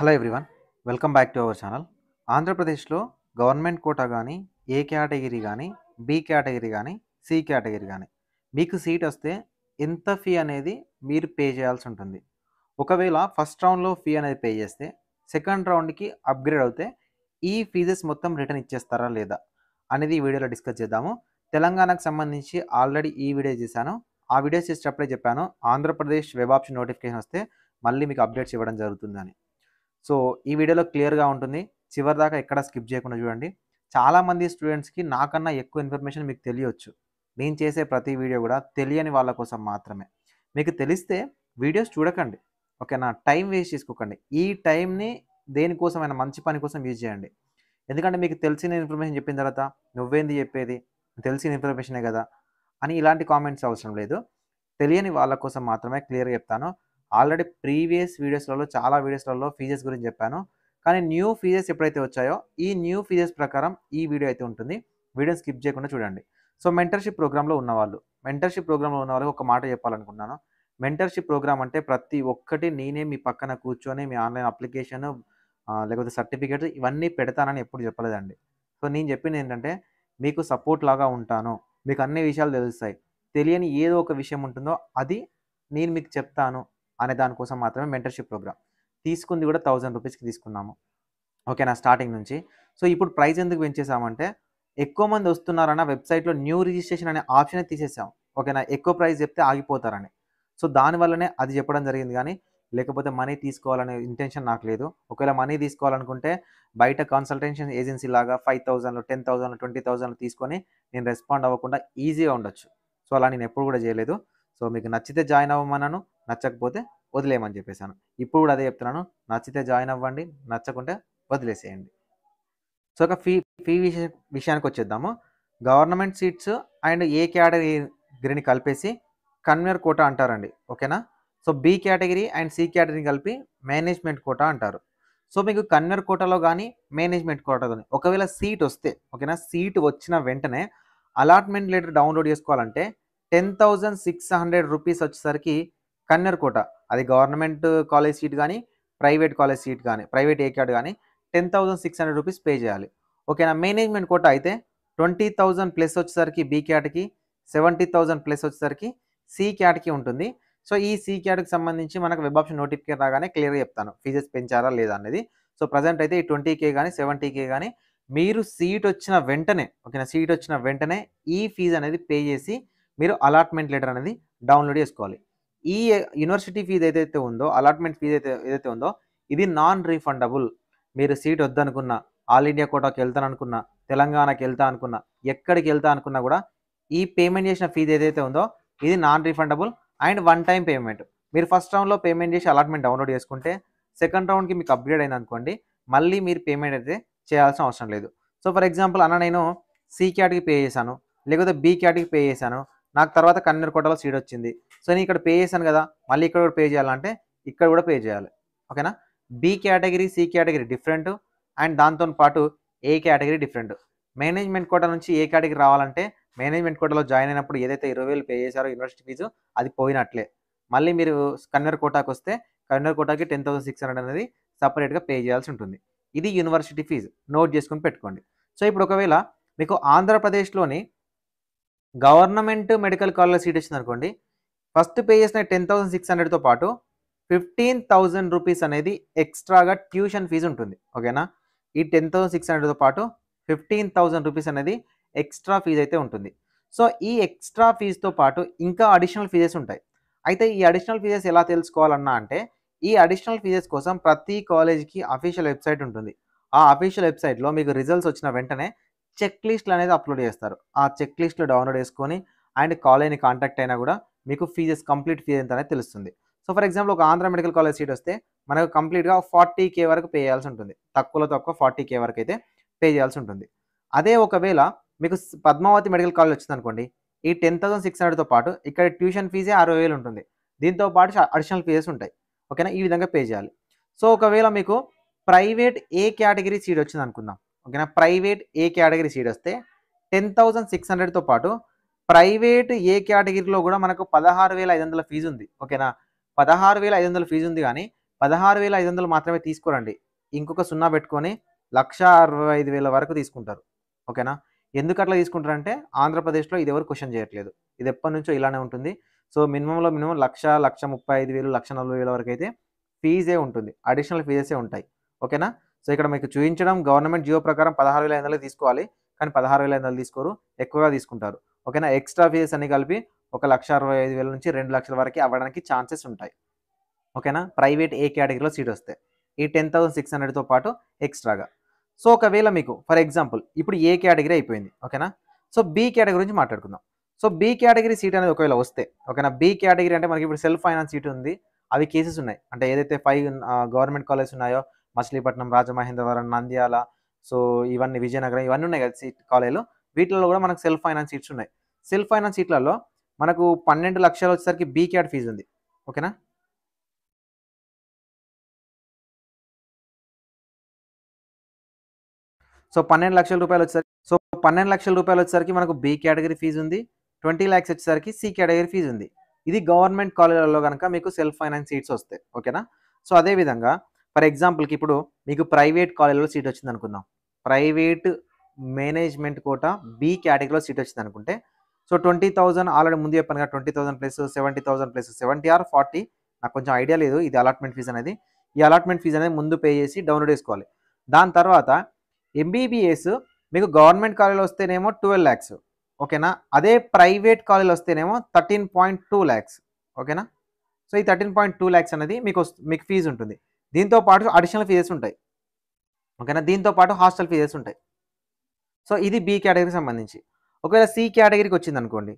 hello everyone welcome back to our channel ఆంధ్రప్రదేశ్లో government quota కానీ A category కానీ B category కానీ C category కానీ మీకు సీట్ వస్తే ఎంత ఫీ అనేది మీరు పే చేయాల్సి ఉంటుంది ఒకవేళ ఫస్ట్ రౌండ్లో ఫీ అనేది పే చేస్తే సెకండ్ రౌండ్కి అప్గ్రేడ్ అవుతే ఈ ఫీజెస్ మొత్తం రిటర్న్ ఇచ్చేస్తారా లేదా అనేది ఈ వీడియోలో డిస్కస్ చేద్దాము తెలంగాణకు సంబంధించి ఆల్రెడీ ఈ వీడియో చేశాను ఆ వీడియోస్ చేసేటప్పుడే చెప్పాను ఆంధ్రప్రదేశ్ వెబ్ ఆప్షన్ నోటిఫికేషన్ వస్తే మళ్ళీ మీకు అప్డేట్స్ ఇవ్వడం జరుగుతుందని సో ఈ వీడియోలో క్లియర్గా ఉంటుంది చివరి దాకా ఎక్కడ స్కిప్ చేయకుండా చూడండి చాలామంది స్టూడెంట్స్కి నాకన్నా ఎక్కువ ఇన్ఫర్మేషన్ మీకు తెలియవచ్చు నేను చేసే ప్రతి వీడియో కూడా తెలియని వాళ్ళ కోసం మాత్రమే మీకు తెలిస్తే వీడియోస్ చూడకండి ఓకేనా టైం వేస్ట్ చేసుకోకండి ఈ టైంని దేనికోసమైనా మంచి పని కోసం యూజ్ చేయండి ఎందుకంటే మీకు తెలిసిన ఇన్ఫర్మేషన్ చెప్పిన తర్వాత నువ్వేంది చెప్పేది తెలిసిన ఇన్ఫర్మేషనే కదా అని ఇలాంటి కామెంట్స్ అవసరం లేదు తెలియని వాళ్ళ కోసం మాత్రమే క్లియర్గా చెప్తాను ఆల్రెడీ ప్రీవియస్ వీడియోస్లలో చాలా వీడియోస్లలో ఫీజెస్ గురించి చెప్పాను కానీ న్యూ ఫీజెస్ ఎప్పుడైతే వచ్చాయో ఈ న్యూ ఫీజెస్ ప్రకారం ఈ వీడియో అయితే ఉంటుంది వీడియో స్కిప్ చేయకుండా చూడండి సో మెంటర్షిప్ ప్రోగ్రాంలో ఉన్నవాళ్ళు మెంటర్షిప్ ప్రోగ్రాంలో ఉన్న వాళ్ళకి ఒక మాట చెప్పాలనుకున్నాను మెంటర్షిప్ ప్రోగ్రామ్ అంటే ప్రతి ఒక్కటి నేనే మీ పక్కన కూర్చొని మీ ఆన్లైన్ అప్లికేషన్ లేకపోతే సర్టిఫికేట్ ఇవన్నీ పెడతానని ఎప్పుడు చెప్పలేదండి సో నేను చెప్పింది ఏంటంటే మీకు సపోర్ట్ లాగా ఉంటాను మీకు అన్ని విషయాలు తెలుస్తాయి తెలియని ఏదో ఒక విషయం ఉంటుందో అది నేను మీకు చెప్తాను అనే దానికోసం మాత్రమే మెంటర్షిప్ ప్రోగ్రామ్ తీసుకుంది కూడా థౌజండ్ రూపీస్కి తీసుకున్నాము ఓకే నా స్టార్టింగ్ నుంచి సో ఇప్పుడు ప్రైస్ ఎందుకు పెంచేసామంటే ఎక్కువ మంది వస్తున్నారన్న వెబ్సైట్లో న్యూ రిజిస్ట్రేషన్ అనే ఆప్షనే తీసేసాం ఓకేనా ఎక్కువ ప్రైస్ చెప్తే ఆగిపోతారని సో దానివల్లనే అది చెప్పడం జరిగింది కానీ లేకపోతే మనీ తీసుకోవాలనే ఇంటెన్షన్ నాకు లేదు ఒకవేళ మనీ తీసుకోవాలనుకుంటే బయట కన్సల్టేషన్ ఏజెన్సీ లాగా five thousand ten thousand twenty thousand తీసుకొని నేను రెస్పాండ్ అవ్వకుండా ఈజీగా ఉండొచ్చు సో అలా నేను ఎప్పుడు కూడా చేయలేదు సో మీకు నచ్చితే జాయిన్ అవ్వమన్నాను నచ్చకపోతే వదిలేయమని చెప్పేశాను ఇప్పుడు కూడా అదే చెప్తున్నాను నచ్చితే జాయిన్ అవ్వండి నచ్చకుంటే వదిలేసేయండి సో ఒక ఫీ ఫీ విష విషయానికి వచ్చేద్దాము గవర్నమెంట్ సీట్స్ అండ్ ఏ కేటగిరీని కలిపేసి కన్వీనర్ కోట అంటారండి ఓకేనా so B category and C కేటగిరీని కలిపి మేనేజ్మెంట్ కోట అంటారు సో మీకు కన్వీనర్ కోటలో కానీ మేనేజ్మెంట్ కోట కానీ ఒకవేళ సీట్ వస్తే ఓకేనా సీట్ వచ్చిన వెంటనే అలాట్మెంట్ లెటర్ డౌన్లోడ్ చేసుకోవాలంటే ten thousand six hundred rupees వచ్చేసరికి కన్నెర్కోట అది గవర్నమెంట్ కాలేజ్ సీట్ కానీ ప్రైవేట్ కాలేజ్ సీట్ కానీ ప్రైవేట్ ఏ కానీ ten thousand six hundred rupees pay చేయాలి ఓకేనా మేనేజ్మెంట్ కోట అయితే ట్వంటీ థౌజండ్ ప్లస్ వచ్చేసరికి బీ క్యాట్కి సెవెంటీ థౌజండ్ ప్లస్ వచ్చేసరికి సి క్యాట్కి ఉంటుంది సో ఈ సి క్యాట్కి సంబంధించి మనకు వెబ్ ఆప్షన్ నోటిఫికేషన్ రాగానే క్లియర్గా చెప్తాను ఫీజెస్ పెంచారా లేదా అనేది సో ప్రజెంట్ అయితే ఈ ట్వంటీ కే కానీ సెవెంటీ కే కానీ మీరు సీట్ వచ్చిన వెంటనే ఓకేనా సీట్ వచ్చిన వెంటనే ఈ ఫీజు అనేది పే చేసి మీరు అలాట్మెంట్ లెటర్ అనేది డౌన్లోడ్ చేసుకోవాలి ఈ యూనివర్సిటీ ఫీజు ఏదైతే ఉందో అలాట్మెంట్ ఫీజు అయితే ఏదైతే ఉందో ఇది నాన్ రీఫండబుల్ మీరు సీట్ వద్దనుకున్న ఆల్ ఇండియా కోటాకి వెళ్తాను అనుకున్న తెలంగాణకి వెళ్తా అనుకున్నా ఎక్కడికి వెళ్తా అనుకున్నా కూడా ఈ పేమెంట్ చేసిన ఫీజు ఏదైతే ఉందో ఇది non refundable and one time payment మీరు ఫస్ట్ రౌండ్లో పేమెంట్ చేసి అలాట్మెంట్ డౌన్లోడ్ చేసుకుంటే సెకండ్ రౌండ్కి మీకు అప్గ్రేడ్ అయింది అనుకోండి మళ్ళీ మీరు పేమెంట్ అయితే చేయాల్సిన అవసరం లేదు సో ఫర్ ఎగ్జాంపుల్ అన్న నేను సి క్యాట్కి పే చేశాను లేకపోతే బి క్యాట్కి పే చేశాను నాకు తర్వాత కన్నెర్ కోటలో సీట్ వచ్చింది సో నేను ఇక్కడ పే చేశాను కదా మళ్ళీ ఇక్కడ కూడా పే చేయాలంటే ఇక్కడ కూడా పే చేయాలి ఓకేనా B category C category different and దాంతో పాటు A category different management quota నుంచి ఏ కేటగిరీ రావాలంటే మేనేజ్మెంట్ కోటలో జాయిన్ అయినప్పుడు ఏదైతే ఇరవై వేలు పే చేశారో యూనివర్సిటీ ఫీజు అది పోయినట్లే మళ్ళీ మీరు కన్నర్ కోటాకు వస్తే కన్నీర్ కోటాకి టెన్ థౌసండ్ సిక్స్ హండ్రెడ్ అనేది సపరేట్గా పే చేయాల్సి ఉంటుంది ఇది యూనివర్సిటీ ఫీజు నోట్ చేసుకుని పెట్టుకోండి సో ఇప్పుడు ఒకవేళ మీకు ఆంధ్రప్రదేశ్లోని గవర్నమెంట్ మెడికల్ కాలేజ్ సీట్ ఇచ్చింది అనుకోండి ఫస్ట్ పే చేసిన టెన్ థౌసండ్ సిక్స్ హండ్రెడ్తో పాటు ఫిఫ్టీన్ థౌజండ్ రూపీస్ అనేది ఎక్స్ట్రాగా ట్యూషన్ ఫీజు ఉంటుంది ఓకేనా ఈ టెన్ థౌసండ్ సిక్స్ హండ్రెడ్తో పాటు ఫిఫ్టీన్ థౌజండ్ రూపీస్ అనేది ఎక్స్ట్రా ఫీజు అయితే ఉంటుంది సో ఈ ఎక్స్ట్రా ఫీజుతో పాటు ఇంకా అడిషనల్ ఫీజెస్ ఉంటాయి అయితే ఈ అడిషనల్ ఫీజెస్ ఎలా తెలుసుకోవాలన్నా అంటే ఈ అడిషనల్ ఫీజెస్ కోసం ప్రతి కాలేజీకి అఫీషియల్ వెబ్సైట్ ఉంటుంది ఆ అఫీషియల్ వెబ్సైట్లో మీకు రిజల్ట్స్ వచ్చిన వెంటనే చెక్ లిస్ట్లు అనేది అప్లోడ్ చేస్తారు ఆ చెక్ లిస్ట్లు డౌన్లోడ్ చేసుకొని అండ్ కాలేజీని కాంటాక్ట్ అయినా కూడా మీకు ఫీజెస్ కంప్లీట్ ఫీజ్ ఎంత అనేది తెలుస్తుంది సో ఫర్ ఎగ్జాంపుల్ ఒక ఆంధ్ర మెడికల్ కాలేజ్ సీట్ వస్తే మనకు కంప్లీట్గా ఫార్టీ కే వరకు పే చేయాల్సి ఉంటుంది తక్కువలో తక్కువ ఫార్టీ కే వరకు అయితే పే చేయాల్సి ఉంటుంది అదే ఒకవేళ మీకు పద్మావతి మెడికల్ కాలేజ్ వచ్చింది అనుకోండి ఈ టెన్ థౌసండ్ సిక్స్ హండ్రెడ్తో పాటు ఇక్కడ ట్యూషన్ ఫీజే అరవై వేలు ఉంటుంది దీంతో పాటు అడిషనల్ ఫీజెస్ ఉంటాయి ఓకేనా ఈ విధంగా పే చేయాలి సో ఒకవేళ మీకు ప్రైవేట్ ఏ కేటగిరీ సీట్ వచ్చింది అనుకుందాం ఓకేనా ప్రైవేట్ ఏ కేటగిరీ సీట్ వస్తే టెన్ థౌజండ్ సిక్స్ హండ్రెడ్తో పాటు ప్రైవేట్ ఏ కేటగిరీలో కూడా మనకు పదహారు వేల ఐదు వందల ఫీజు ఉంది ఓకేనా పదహారు వేల ఐదు వందల ఫీజు ఉంది కానీ పదహారు వేల ఐదు వందలు మాత్రమే తీసుకోరండి ఇంకొక సున్నా పెట్టుకొని లక్ష అరవై ఐదు వేల వరకు తీసుకుంటారు ఓకేనా ఎందుకు అట్లా తీసుకుంటారంటే ఆంధ్రప్రదేశ్లో ఇది ఎవరు క్వశ్చన్ చేయట్లేదు ఇది ఎప్పటి నుంచో ఇలానే ఉంటుంది సో మినిమంలో మినిమం లక్ష లక్ష ముప్పై ఐదు వేలు లక్ష నలభై వేల వరకు అయితే ఫీజే ఉంటుంది అడిషనల్ ఫీజెసే ఉంటాయి ఓకేనా సో ఇక్కడ మీకు చూపించడం గవర్నమెంట్ జియో ప్రకారం పదహారు వేల ఐదు తీసుకోవాలి కానీ పదహారు వేల ఐదు తీసుకోరు ఎక్కువగా తీసుకుంటారు ఓకేనా ఎక్స్ట్రా ఫీజెస్ అన్ని కలిపి ఒక లక్ష అరవై ఐదు వేల నుంచి రెండు లక్షల వరకు అవ్వడానికి ఛాన్సెస్ ఉంటాయి ఓకేనా ప్రైవేట్ ఏ కేటగిరీలో సీట్ వస్తే ఈ టెన్ థౌసండ్ సిక్స్ హండ్రెడ్తో పాటు ఎక్స్ట్రాగా సో ఒకవేళ మీకు ఫర్ ఎగ్జాంపుల్ ఇప్పుడు ఏ కేటగిరీ అయిపోయింది ఓకేనా సో బి కేటగిరీ గురించి మాట్లాడుకుందాం సో బి కేటగిరీ సీట్ అనేది ఒకవేళ వస్తే ఓకేనా బి కేటగిరీ అంటే మనకి ఇప్పుడు సెల్ఫ్ ఫైనాన్స్ సీట్ ఉంది అవి కేసెస్ ఉన్నాయి అంటే ఏదైతే ఫైవ్ గవర్నమెంట్ కాలేజ్ ఉన్నాయో మచిలీపట్నం రాజమహేంద్రవరం నంద్యాల సో ఇవన్నీ విజయనగరం ఇవన్నీ ఉన్నాయి కదా సీట్ కాలేజీలో వీటిలో కూడా మనకు సెల్ఫ్ ఫైనాన్స్ సీట్స్ ఉన్నాయి సెల్ఫ్ ఫైనాన్స్ సీట్లలో మనకు పన్నెండు లక్షలు వచ్చేసరికి బీ ఫీజు ఉంది ఓకేనా సో పన్నెండు లక్షల రూపాయలు వచ్చేసరికి సో పన్నెండు లక్షల రూపాయలు వచ్చేసరికి మనకు బీ కేటగిరీ ఫీజు ఉంది ట్వంటీ ల్యాక్స్ వచ్చేసరికి సి కేటగిరీ ఫీజు ఉంది ఇది గవర్నమెంట్ కాలేజీలలో కనుక మీకు సెల్ఫ్ ఫైనాన్స్ సీట్స్ వస్తాయి ఓకేనా సో అదేవిధంగా ఫర్ ఎగ్జాంపుల్కి ఇప్పుడు మీకు ప్రైవేట్ కాలేజ్లో సీట్ వచ్చింది అనుకుందాం ప్రైవేట్ మేనేజ్మెంట్ కోట బి కేటగిరీలో సీట్ వచ్చింది అనుకుంటే సో ట్వంటీ థౌసండ్ ఆల్రెడీ ముందు చెప్పాను కదా twenty thousand plus seventy thousand plus seventy or forty నాకు కొంచెం ఐడియా లేదు ఇది అలాట్మెంట్ ఫీజు అనేది ఈ అలాట్మెంట్ ఫీజు అనేది ముందు పే చేసి డౌన్లోడ్ చేసుకోవాలి దాని తర్వాత ఎంబీబీఎస్ మీకు గవర్నమెంట్ కాలేజీలో వస్తేనేమో ట్వెల్వ్ ల్యాక్స్ ఓకేనా అదే ప్రైవేట్ కాలేజీలో వస్తేనేమో థర్టీన్ పాయింట్ టూ ల్యాక్స్ ఓకేనా సో ఈ థర్టీన్ పాయింట్ టూ ల్యాక్స్ అనేది మీకు మీకు ఫీజు ఉంటుంది దీంతో పాటు అడిషనల్ ఫీజెస్ ఉంటాయి ఓకేనా దీంతో పాటు హాస్టల్ ఫీజెస్ ఉంటాయి సో ఇది బి కేటగిరీకి సంబంధించి ఒకవేళ సి కేటగిరీకి వచ్చింది అనుకోండి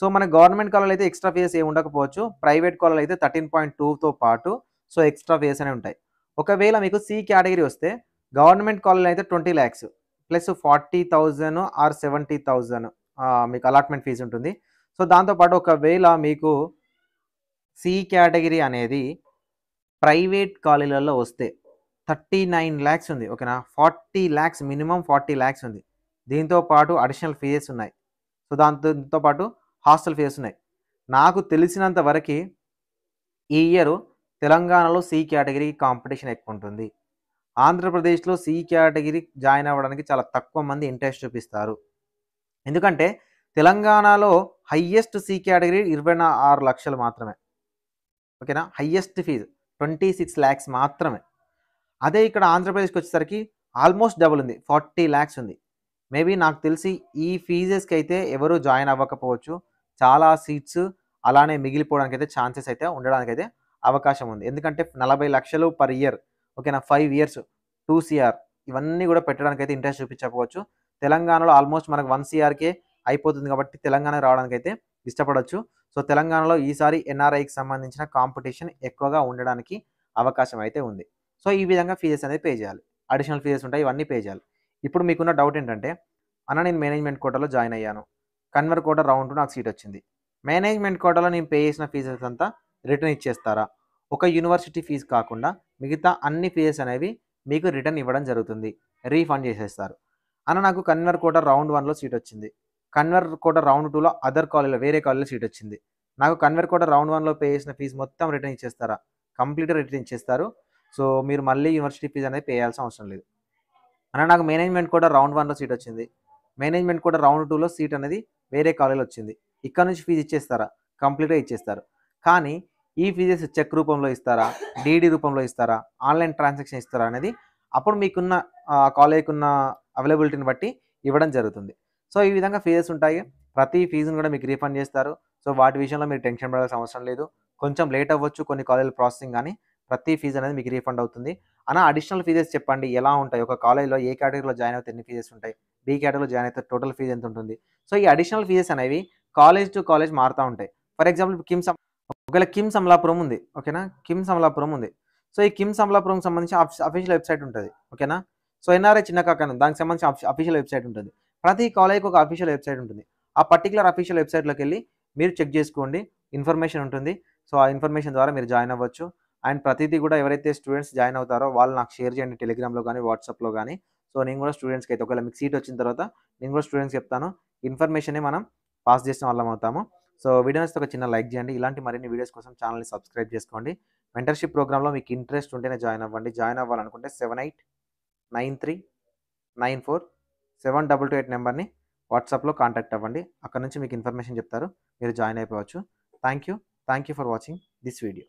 సో మన గవర్నమెంట్ కాలేజ్ అయితే ఎక్స్ట్రా ఫీజెస్ ఏమి ఉండకపోవచ్చు ప్రైవేట్ కాలేజ్ అయితే థర్టీన్ పాయింట్ టూతో పాటు సో ఎక్స్ట్రా ఫీజెస్ అనేవి ఉంటాయి ఒకవేళ మీకు సి కేటగిరీ వస్తే గవర్నమెంట్ కాలేజ్ అయితే twenty lakhs plus forty thousand or seventy thousand మీకు అలాట్మెంట్ ఫీజు ఉంటుంది సో దాంతోపాటు ఒకవేళ మీకు సి కేటగిరీ అనేది ప్రైవేట్ కాలేజీలలో వస్తే థర్టీ నైన్ ల్యాక్స్ ఉంది ఓకేనా forty lakhs minimum forty lakhs ఉంది దీంతో పాటు అడిషనల్ ఫీజెస్ ఉన్నాయి సో దాంతో పాటు హాస్టల్ ఫీజెస్ ఉన్నాయి నాకు తెలిసినంత వరకు ఈ ఇయర్ తెలంగాణలో సి కేటగిరీ కాంపిటీషన్ ఎక్కువ ఉంటుంది ఆంధ్రప్రదేశ్లో సి కేటగిరీ జాయిన్ అవ్వడానికి చాలా తక్కువ మంది ఇంట్రెస్ట్ చూపిస్తారు ఎందుకంటే తెలంగాణలో హయ్యెస్ట్ సి కేటగిరీ ఇరవై ఆరు లక్షలు మాత్రమే ఓకేనా highest fee twenty six lakhs మాత్రమే అదే ఇక్కడ ఆంధ్రప్రదేశ్కి వచ్చేసరికి ఆల్మోస్ట్ డబుల్ ఉంది ఫార్టీ ల్యాక్స్ ఉంది మేబీ నాకు తెలిసి ఈ ఫీజెస్కి అయితే ఎవరు జాయిన్ అవ్వకపోవచ్చు చాలా సీట్స్ అలానే మిగిలిపోవడానికి అయితే ఛాన్సెస్ అయితే ఉండడానికి అయితే అవకాశం ఉంది ఎందుకంటే నలభై లక్షలు పర్ ఇయర్ ఓకేనా ఫైవ్ ఇయర్స్ టూ సిఆర్ ఇవన్నీ కూడా పెట్టడానికి అయితే ఇంట్రెస్ట్ చూపించకపోవచ్చు తెలంగాణలో ఆల్మోస్ట్ మనకు వన్ సిఆర్కే అయిపోతుంది కాబట్టి తెలంగాణ రావడానికి అయితే ఇష్టపడవచ్చు సో తెలంగాణలో ఈసారి ఎన్ఆర్ఐకి సంబంధించిన కాంపిటీషన్ ఎక్కువగా ఉండడానికి అవకాశం అయితే ఉంది సో ఈ విధంగా ఫీజెస్ అనేది పే చేయాలి అడిషనల్ ఫీజెస్ ఉంటాయి ఇవన్నీ పే చేయాలి ఇప్పుడు మీకున్న డౌట్ ఏంటంటే అన్న నేను మేనేజ్మెంట్ కోటాలో జాయిన్ అయ్యాను కన్వర్ కోట రౌండ్ నాకు సీట్ వచ్చింది మేనేజ్మెంట్ కోటాలో నేను పే చేసిన ఫీజెస్ అంతా రిటర్న్ ఇచ్చేస్తారా ఒక యూనివర్సిటీ ఫీజు కాకుండా మిగతా అన్ని ఫీజెస్ అనేవి మీకు రిటర్న్ ఇవ్వడం జరుగుతుంది రీఫండ్ చేసేస్తారు అన్న నాకు కన్వర్ కోట రౌండ్ వన్లో సీట్ వచ్చింది కన్వర్ కోట రౌండ్ టూలో అదర్ కాలేజ్లో వేరే కాలేజ్లో సీట్ వచ్చింది నాకు కన్వర్ కోట రౌండ్ వన్లో పే చేసిన ఫీజు మొత్తం రిటర్న్ ఇచ్చేస్తారా కంప్లీట్గా రిటర్న్ ఇచ్చేస్తారు సో మీరు మళ్ళీ యూనివర్సిటీ ఫీజు అనేది పే చేయాల్సిన అవసరం లేదు అన్న నాకు మేనేజ్మెంట్ కూడా రౌండ్ వన్లో సీట్ వచ్చింది మేనేజ్మెంట్ కూడా రౌండ్ టూలో సీట్ అనేది వేరే కాలేజ్లో వచ్చింది ఇక్కడ నుంచి ఫీజు ఇచ్చేస్తారా కంప్లీట్గా ఇచ్చేస్తారు కానీ ఈ ఫీజెస్ చెక్ రూపంలో ఇస్తారా డీడీ రూపంలో ఇస్తారా ఆన్లైన్ ట్రాన్సాక్షన్ ఇస్తారా అనేది అప్పుడు మీకున్న కాలేజీకి ఉన్న అవైలబిలిటీని బట్టి ఇవ్వడం జరుగుతుంది సో ఈ విధంగా ఫీజెస్ ఉంటాయి ప్రతి ఫీజును కూడా మీకు రీఫండ్ చేస్తారు సో వాటి విషయంలో మీరు టెన్షన్ పడాల్సిన అవసరం లేదు కొంచెం లేట్ అవ్వచ్చు కొన్ని కాలేజీల ప్రాసెసింగ్ కానీ ప్రతి ఫీజు అనేది మీకు రీఫండ్ అవుతుంది అన్న అడిషనల్ ఫీజెస్ చెప్పండి ఎలా ఉంటాయి ఒక కాలేజీలో ఏ కేటగిరీలో జాయిన్ అయితే ఎన్ని ఫీజెస్ ఉంటాయి బి కేటగిరీలో జాయిన్ అయితే టోటల్ ఫీజు ఎంత ఉంటుంది సో ఈ అడిషనల్ ఫీజెస్ అనేవి కాలేజ్ టు కాలేజ్ మారుతూ ఉంటాయి ఫర్ ఎగ్జాంపుల్ కిమ్స్ ఒకవేళ కిమ్స్ అమలాపురం ఉంది ఓకేనా కిమ్స్ అమలాపురం ఉంది సో ఈ కిమ్స్ అమలాపురం సంబంధించి అఫీషియల్ వెబ్సైట్ ఉంటుంది ఓకేనా సో ఎన్ఆర్ఐ చిన్న కాకను దానికి సంబంధించి అఫీషియల్ వెబ్సైట్ ఉంటుంది ప్రతి కాలేజ్కి ఒక అఫీషియల్ వెబ్సైట్ ఉంటుంది ఆ పర్టికులర్ అఫీషియల్ వెబ్సైట్లోకి వెళ్ళి మీరు చెక్ చేసుకోండి ఇన్ఫర్మేషన్ ఉంటుంది సో ఆ ఇన్ఫర్మేషన్ ద్వారా మీరు జాయిన్ అవ్వచ్చు అండ్ ప్రతిదీ కూడా ఎవరైతే స్టూడెంట్స్ జాయిన్ అవుతారో వాళ్ళు నాకు షేర్ చేయండి టెలిగ్రామ్లో కానీ వాట్సాప్లో కానీ సో నేను కూడా స్టూడెంట్స్కి అయితే ఒకవేళ మీకు సీట్ వచ్చిన తర్వాత నేను కూడా స్టూడెంట్స్ చెప్తాను ఇన్ఫర్మేషనే మనం పాస్ చేసిన వాళ్ళం అవుతాము సో వీడియోస్ ఒక చిన్న లైక్ చేయండి ఇలాంటి మరిన్ని వీడియోస్ కోసం ఛానల్ని సబ్స్క్రైబ్ చేసుకోండి మెంటర్షిప్ ప్రోగ్రామ్లో మీకు ఇంట్రెస్ట్ ఉంటేనే జాయిన్ అవ్వండి జాయిన్ అవ్వాలనుకుంటే seven eight nine three nine four seven double two eight నెంబర్ని వాట్సాప్లో కాంటాక్ట్ అవ్వండి అక్కడ నుంచి మీకు ఇన్ఫర్మేషన్ చెప్తారు మీరు జాయిన్ అయిపోవచ్చు thank you thank you for watching this video